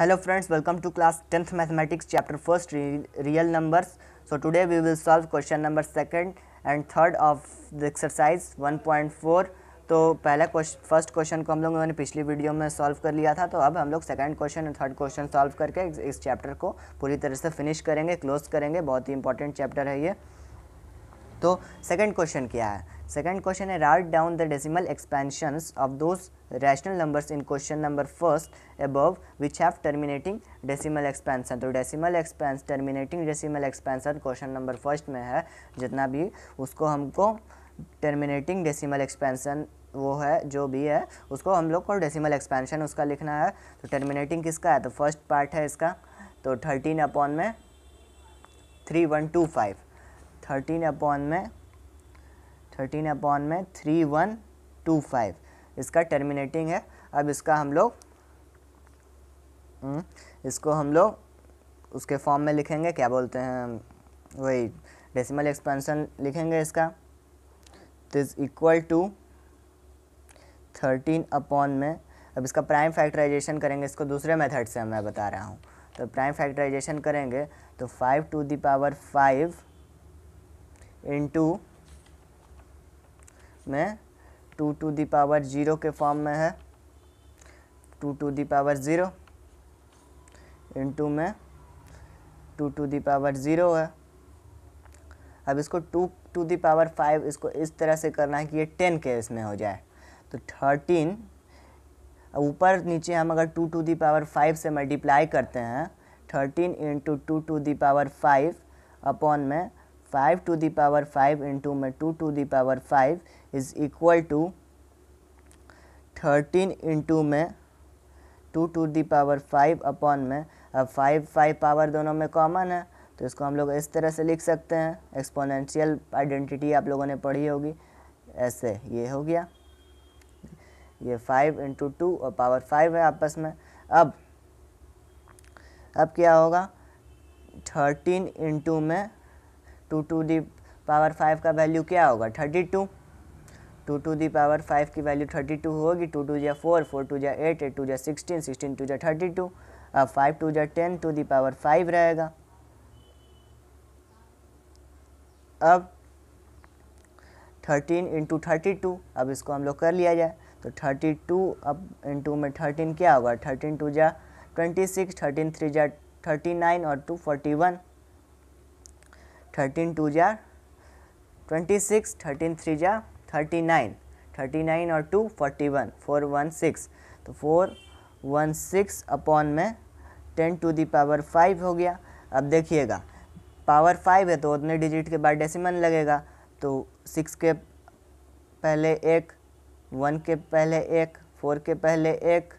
Hello friends welcome to class tenth mathematics chapter first real numbers so today we will solve question number second and third of the exercise 1.4 तो पहला question first question को हम लोगों ने पिछली video में solve कर लिया था तो अब हम लोग सेकंड क्वेश्चन और थर्ड क्वेश्चन सॉल्व करके इस चैप्टर को पूरी तरह से फिनिश करेंगे क्लोज करेंगे बहुत ही इंपॉर्टेंट चैप्टर है ये तो सेकेंड क्वेश्चन क्या है सेकेंड क्वेश्चन है write down the decimal expansion of those rational numbers in question number first above which have terminating decimal expansion तो decimal expansion terminating decimal expansion question number first में है जितना भी उसको हमको टर्मिनेटिंग डेसिमल एक्सपेंसन वो है जो भी है उसको हम लोग को डेसिमल एक्सपेंशन उसका लिखना है तो टर्मिनेटिंग किसका है तो फर्स्ट पार्ट है इसका तो थर्टीन अपॉन में three one two five thirteen upon में थर्टीन अपॉन में थ्री वन टू फाइव इसका टर्मिनेटिंग है अब इसका हम लोग हम्म, इसको हम लोग उसके फॉर्म में लिखेंगे क्या बोलते हैं वही डेसिमल एक्सपेंशन लिखेंगे इसका तो is equal to thirteen upon में अब इसका प्राइम फैक्टराइजेशन करेंगे इसको दूसरे मेथड से मैं बता रहा हूँ तो प्राइम फैक्टराइजेशन करेंगे तो five to the power five into में two to the power zero के फॉर्म में है two to the power zero into में two to the power zero है अब इसको two to the power five इसको इस तरह से करना है कि ये टेन के इसमें हो जाए तो थर्टीन ऊपर नीचे हम अगर two to the power five से मल्टीप्लाई करते हैं thirteen into two to the power five upon में five to the power five into में two to the power five is equal to thirteen into में two to the power five upon में अब five five power दोनों में common है तो इसको हम लोग इस तरह से लिख सकते हैं एक्सपोनेंशियल आइडेंटिटी आप लोगों ने पढ़ी होगी ऐसे ये हो गया ये फाइव इंटू टू और पावर फाइव है आपस में अब अब क्या होगा थर्टीन इंटू में two to the power five का वैल्यू क्या होगा thirty two two to the power five की वैल्यू थर्टी टू होगी टू टू जै फोर फोर टू जै एट एट टू जै सिक्सटीन सिक्सटीन टू जै थर्टी टू अब फाइव टू जै ten to the power five रहेगा अब थर्टीन इंटू थर्टी टू अब इसको हम लोग कर लिया जाए तो थर्टी टू अब इंटू में थर्टीन क्या होगा थर्टीन टू जा ट्वेंटी सिक्स थर्टीन थ्री जा थर्टी नाइन और two forty one thirteen two जार ट्वेंटी सिक्स थर्टीन थ्री जार थर्टी नाइन थर्टी नाइन और two forty one four one six तो फोर वन सिक्स अपॉन में ten to the power five हो गया अब देखिएगा पावर फाइव है तो उतने डिजिट के बाद डेसिमल लगेगा तो सिक्स के पहले एक वन के पहले एक फोर के पहले एक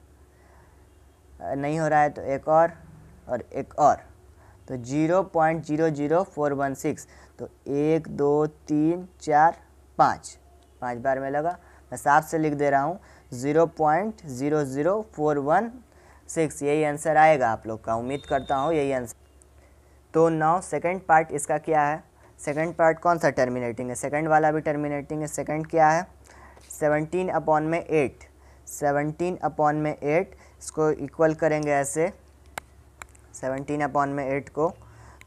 नहीं हो रहा है तो एक और और एक और तो zero point zero zero four one six तो एक दो तीन चार पाँच पाँच बार में लगा मैं साफ से लिख दे रहा हूँ zero point zero zero four one six यही आंसर आएगा आप लोग का उम्मीद करता हूँ यही आंसर तो नौ सेकेंड पार्ट इसका क्या है सेकेंड पार्ट कौन सा टर्मिनेटिंग है सेकेंड वाला भी टर्मिनेटिंग है सेकेंड क्या है सेवनटीन अपॉन में एट सेवनटीन अपॉन में एट इसको इक्वल करेंगे ऐसे सेवनटीन अपॉन में एट को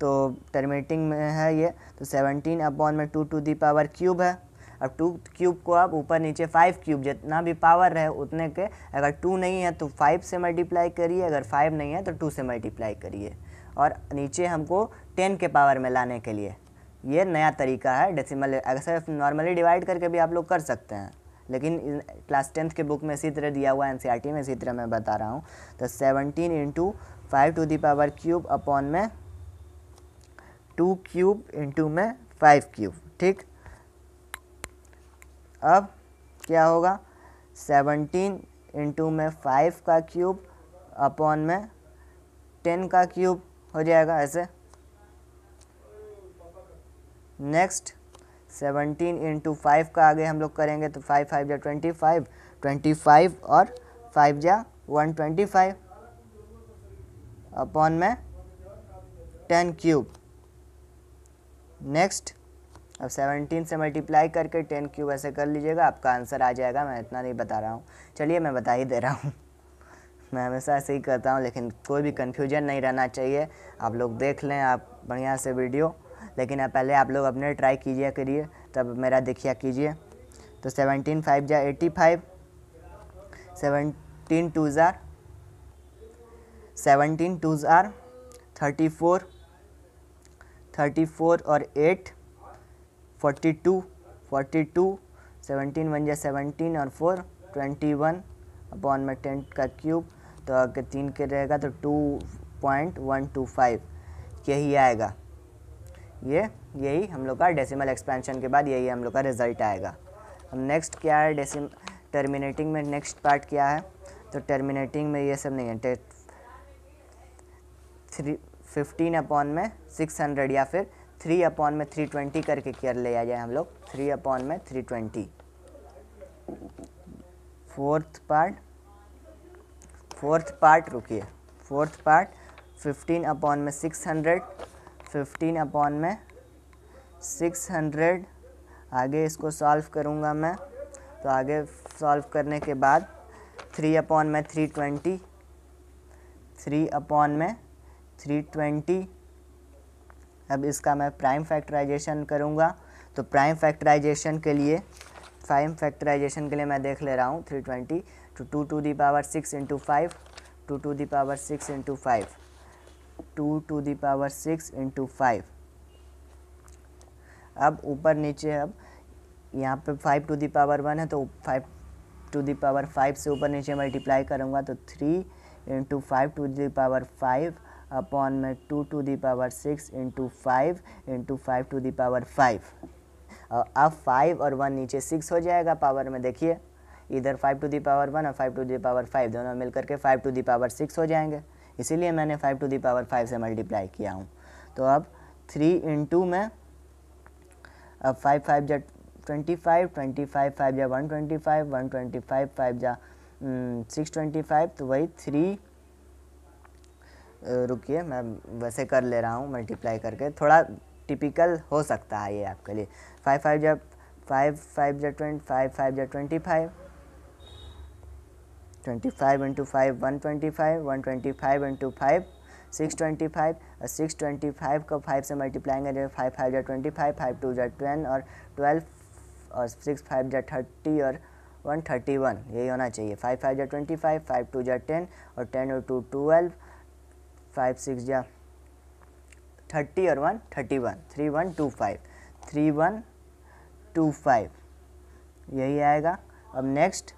तो टर्मिनेटिंग में है ये तो सेवनटीन अपॉन में two to the power cube है अब टू क्यूब को आप ऊपर नीचे फाइव क्यूब जितना भी पावर रहे उतने के अगर टू नहीं है तो फाइव से मल्टीप्लाई करिए अगर फाइव नहीं है तो टू से मल्टीप्लाई करिए और नीचे हमको टेन के पावर में लाने के लिए ये नया तरीका है डेसिमल अगर नॉर्मली डिवाइड करके भी आप लोग कर सकते हैं लेकिन क्लास टेंथ के बुक में इसी तरह दिया हुआ है एन e में इसी तरह मैं बता रहा हूँ तो seventeen into five to the power cube upon में टू क्यूब इंटू में फाइव क्यूब ठीक अब क्या होगा सेवनटीन इंटू में फाइव का क्यूब अपॉन में टेन का क्यूब हो जाएगा ऐसे नेक्स्ट सेवनटीन इंटू फाइव का आगे हम लोग करेंगे तो फाइव फाइव या ट्वेंटी फाइव ट्वेंटी फाइव और फाइव या वन ट्वेंटी फाइव अपॉन में टेन क्यूब नेक्स्ट अब सेवनटीन से मल्टीप्लाई करके टेन क्यूब ऐसे कर लीजिएगा आपका आंसर आ जाएगा मैं इतना नहीं बता रहा हूँ चलिए मैं बता ही दे रहा हूँ मैं हमेशा ऐसे ही करता हूँ लेकिन कोई भी कन्फ्यूजन नहीं रहना चाहिए आप लोग देख लें आप बढ़िया से वीडियो लेकिन आप पहले आप लोग अपने ट्राई कीजिए करिए तब मेरा देखिया कीजिए तो सेवनटीन फाइव जा एटी फाइव सेवनटीन टू ज़ार seventeen twos are thirty four thirty four और eight forty two forty two seventeen one या सेवनटीन और फोर ट्वेंटी वन अपॉन में टेन का क्यूब तो अगर तीन के रहेगा तो two point one two five यही आएगा ये यही हम लोग का डेसिमल एक्सपेंशन के बाद यही हम लोग का रिजल्ट आएगा अब नेक्स्ट क्या है डेसिम टर्मिनेटिंग में नेक्स्ट पार्ट क्या है तो टर्मिनेटिंग में ये सब नहीं है थ्री फिफ्टीन अपॉन में सिक्स हंड्रेड या फिर थ्री अपॉन में थ्री ट्वेंटी करके कर ले आ जाए हम लोग थ्री अपॉन में three twenty fourth part fourth part रुकिए फोर्थ पार्ट फिफ्टीन अपॉन में सिक्स हंड्रेड फिफ्टीन अपॉन में सिक्स हंड्रेड आगे इसको सॉल्व करूँगा मैं तो आगे सॉल्व करने के बाद थ्री अपॉन में थ्री ट्वेंटी थ्री अपॉन में थ्री ट्वेंटी अब इसका मैं प्राइम फैक्टराइजेशन करूँगा तो प्राइम फैक्टराइजेशन के लिए प्राइम फैक्टराइजेशन के लिए मैं देख ले रहा हूँ थ्री ट्वेंटी टू तो two to the power six into five two to the power six into five two to the power six into five अब ऊपर नीचे अब यहाँ पे five to the power one है तो five to the power five से ऊपर नीचे मल्टीप्लाई करूँगा तो three into five to the power five upon में two to the power six into five into five to the power five अब five और वन नीचे सिक्स हो जाएगा पावर में देखिए इधर five to the power one और five to the power five दोनों मिलकर के five to the power six हो जाएंगे इसीलिए मैंने five to the power five से मल्टीप्लाई किया हूँ तो अब थ्री इंटू में अब फाइव फाइव जा twenty five twenty five five जा one twenty five one twenty five five जा सिक्स ट्वेंटी फाइव तो वही थ्री रुकिए मैं वैसे कर ले रहा हूँ मल्टीप्लाई करके थोड़ा टिपिकल हो सकता है ये आपके लिए फाइव फाइव जब फाइव फाइव जब ट्वेंटी फाइव फाइव जब twenty five twenty five into five one twenty five one twenty five into five six twenty five और सिक्स ट्वेंटी फाइव को फाइव से मल्टीप्लाई करेंगे फाइव फाइव जै twenty five five two जै ten और twelve और six five जै thirty और वन थर्टी वन यही होना चाहिए फाइव फाइव जै ट्वेंटी फाइव फाइव टू जै टेन और टेन और टू ट्वेल्व फाइव सिक्स जा थर्टी और one thirty one three one two five three one two five यही आएगा अब next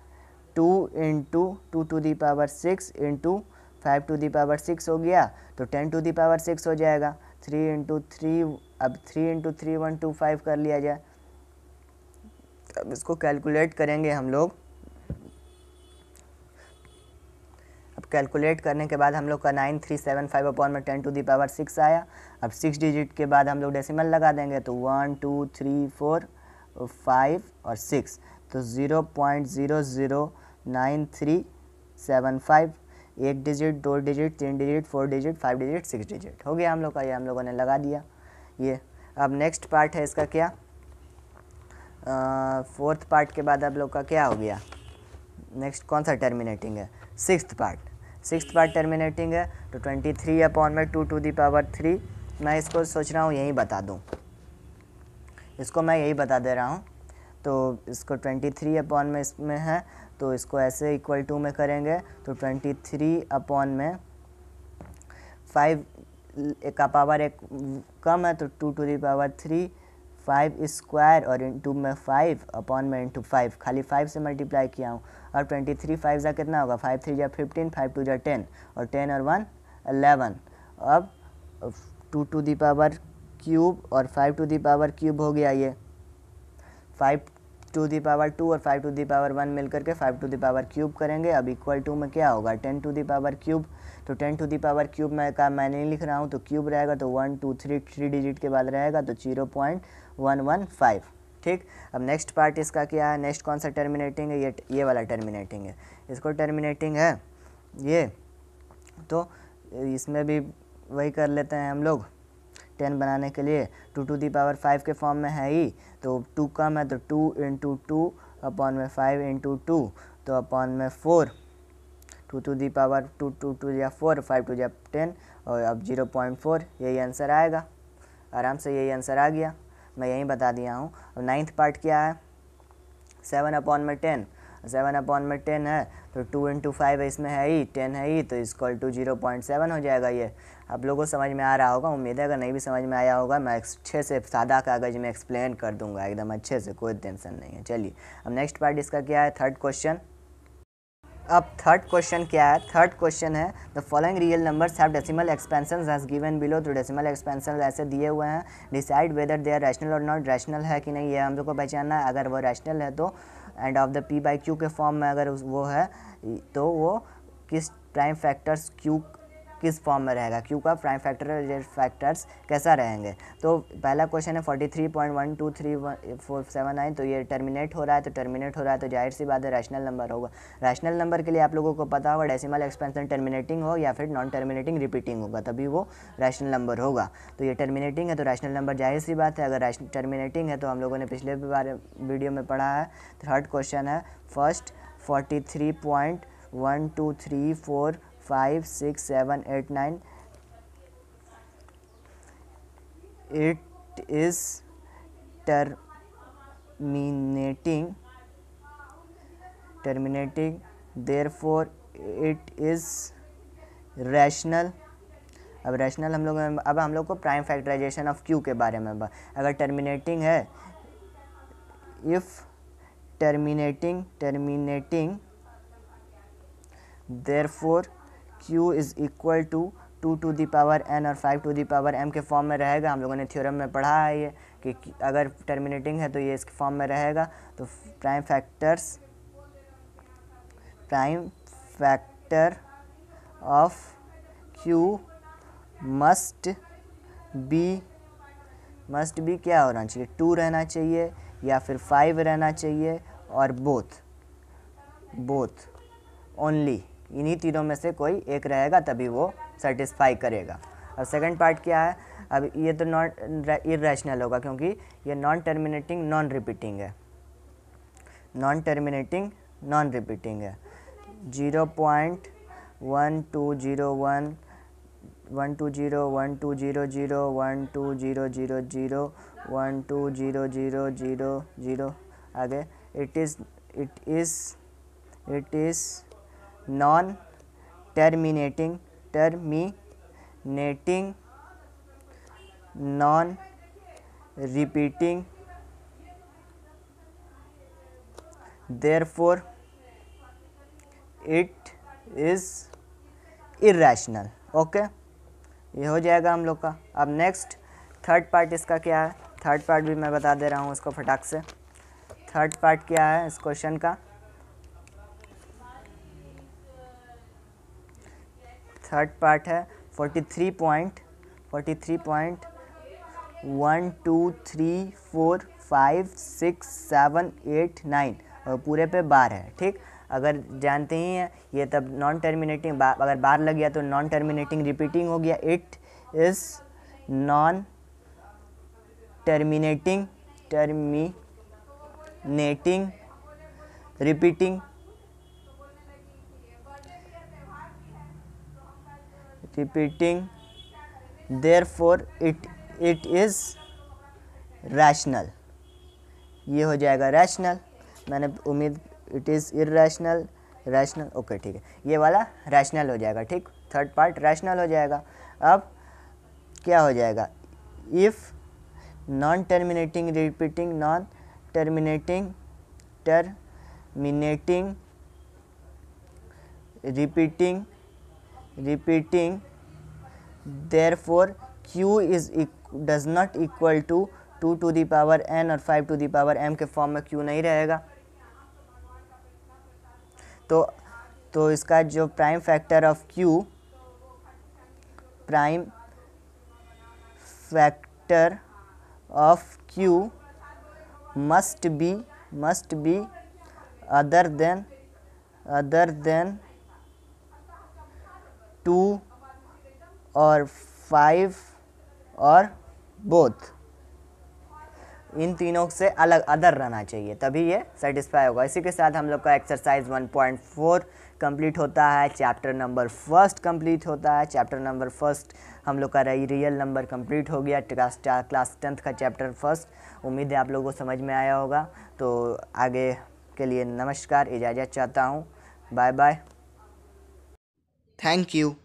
two into two to the power six into five to the power six हो गया तो ten to the power six हो जाएगा three into three अब three into three one two five कर लिया जाए अब इसको कैलकुलेट करेंगे हम लोग कैलकुलेट करने के बाद हम लोग का nine three seven five upon में ten to the power six आया अब सिक्स डिजिट के बाद हम लोग डेसिमल लगा देंगे तो one two three four five और सिक्स तो zero point zero zero nine three seven five एक डिजिट दो डिजिट तीन digit four digit five digit six digit हो गया हम लोग का ये हम लोगों ने लगा दिया ये अब नेक्स्ट पार्ट है इसका क्या फोर्थ पार्ट के बाद आप लोग का क्या हो गया नेक्स्ट कौन सा टर्मिनेटिंग है six part six part terminating है तो ट्वेंटी थ्री अपॉन में two to the power three मैं इसको सोच रहा हूँ यही बता दूँ इसको मैं यही बता दे रहा हूँ तो इसको ट्वेंटी थ्री अपॉन में इसमें है तो इसको ऐसे इक्वल टू में करेंगे तो ट्वेंटी थ्री अपॉन में फाइव का पावर एक कम है तो two to the power three five square और इंटू में फाइव अपॉन में इंटू फाइव खाली फाइव से मल्टीप्लाई किया हूँ और ट्वेंटी थ्री फाइव ज़ा कितना होगा फाइव थ्री जा फिफ्टीन फाइव टू जा टेन और टेन और वन अलेवन अब two to the power cube और five to the power cube हो गया ये five to the power two और five to the power one मिल करके five to the power cube करेंगे अब इक्वल टू में क्या होगा ten to the power cube तो ten to the power cube में का मैं नहीं लिख रहा हूँ तो क्यूब रहेगा तो one two three three digit के बाद रहेगा तो zero point one one five ठीक अब नेक्स्ट पार्ट इसका क्या है नेक्स्ट कौन सा टर्मिनेटिंग है ये ये वाला टर्मिनेटिंग है इसको टर्मिनेटिंग है ये तो इसमें भी वही कर लेते हैं हम लोग टेन बनाने के लिए two to the power five के फॉर्म में है ही तो टू कम है तो टू इंटू टू अपॉन में फाइव इंटू टू तो अपॉन में four two to the power two two two या फोर फाइव टू या टेन और अब जीरो पॉइंट फोर यही आंसर आएगा आराम से यही आंसर आ गया मैं यहीं बता दिया हूँ अब नाइन्थ पार्ट क्या है सेवन अपॉन में टेन सेवन अपॉन में टेन है तो टू इंटू फाइव इसमें है ही टेन है ही तो is equal to zero point seven हो जाएगा ये आप लोगों को समझ में आ रहा होगा उम्मीद है अगर नहीं भी समझ में आया होगा मैं अच्छे से सादा कागज़ में एक्सप्लेन कर दूंगा एकदम अच्छे से कोई टेंशन नहीं है चलिए अब नेक्स्ट पार्ट इसका क्या है थर्ड क्वेश्चन अब थर्ड क्वेश्चन क्या है थर्ड क्वेश्चन है the following real numbers have decimal expansion as given below तो डेसिमल एक्सपेंशन ऐसे दिए हुए हैं decide whether they are rational or not rational है कि नहीं ये हम लोग को पहचानना है अगर वो रैशनल है तो and of the p by q के फॉर्म में अगर वो है तो वो किस प्राइम फैक्टर्स क्यू किस फॉर्म में रहेगा क्यू का प्राइम फैक्टर और फैक्टर्स कैसा रहेंगे तो पहला क्वेश्चन है forty three point one two three one four seven nine तो ये टर्मिनेट हो रहा है तो टर्मिनेट हो रहा है तो जाहिर सी बात है रैशनल नंबर होगा रैशनल नंबर के लिए आप लोगों को पता होगा डेसिमल एक्सपेंसन टर्मिनेटिंग हो या फिर नॉन टर्मिनेटिंग रिपीटिंग होगा तभी वो रैशनल नंबर होगा तो ये टर्मिनेटिंग है तो रैशनल नंबर जाहिर सी बात है अगर टर्मिनेटिंग है तो हम लोगों ने पिछले बारे वीडियो में पढ़ा है थर्ड क्वेश्चन है first forty three point one two three four five six seven eight nine it is terminating therefore it is rational अब रैशनल हम लोग अब हम लोग को प्राइम फैक्टराइजेशन ऑफ क्यू के बारे में अगर टर्मिनेटिंग है if terminating terminating for Q is equal to two to the power n और five to the power m के फॉर्म में रहेगा हम लोगों ने थ्योरम में पढ़ा है ये कि अगर टर्मिनेटिंग है तो ये इसके फॉर्म में रहेगा तो prime factors prime factor of q must be must be क्या होना चाहिए टू रहना चाहिए या फिर फाइव रहना चाहिए और बोथ बोथ ओनली इन्हीं तीनों में से कोई एक रहेगा तभी वो सेटिस्फाई करेगा अब सेकंड पार्ट क्या है अब ये तो नॉन इरेशनल होगा क्योंकि ये नॉन टर्मिनेटिंग नॉन रिपीटिंग है नॉन टर्मिनेटिंग नॉन रिपीटिंग है zero point one two zero one one two zero one two zero zero one two zero zero zero one two zero zero zero zero आगे it is it is it is non terminating terminating non repeating four it is irrational okay ये हो जाएगा हम लोग का अब next third part इसका क्या है थर्ड पार्ट भी मैं बता दे रहा हूँ उसको फटाक से थर्ड पार्ट क्या है इस क्वेश्चन का थर्ड पार्ट है forty three point forty three point one two three four five six seven eight nine और पूरे पे बार है ठीक अगर जानते ही हैं ये तब नॉन टर्मिनेटिंग बार अगर बार लग गया तो नॉन टर्मिनेटिंग रिपीटिंग हो गया इट इज़ नॉन टर्मिनेटिंग नेटिंग repeating there therefore it it is rational ये हो जाएगा रैशनल मैंने उम्मीद it is irrational rational okay ठीक है ये वाला रैशनल हो जाएगा ठीक थर्ड पार्ट रैशनल हो जाएगा अब क्या हो जाएगा if non terminating repeating non terminating terminating repeating repeating therefore q is does not equal to 2 to the power n और 5 to the power m के फॉर्म में q नहीं रहेगा तो तो इसका जो prime factor of q prime factor of q must be must be other than other than two और फाइव और बोथ इन तीनों से अलग अदर रहना चाहिए तभी ये सेटिस्फाई होगा इसी के साथ हम लोग का एक्सरसाइज 1.4 कंप्लीट होता है चैप्टर नंबर फर्स्ट कंप्लीट होता है चैप्टर नंबर फर्स्ट हम लोग का रियल नंबर कंप्लीट हो गया क्लास क्लास टेंथ का चैप्टर फर्स्ट उम्मीद है आप लोगों को समझ में आया होगा तो आगे के लिए नमस्कार इजाज़त चाहता हूँ बाय बाय Thank you.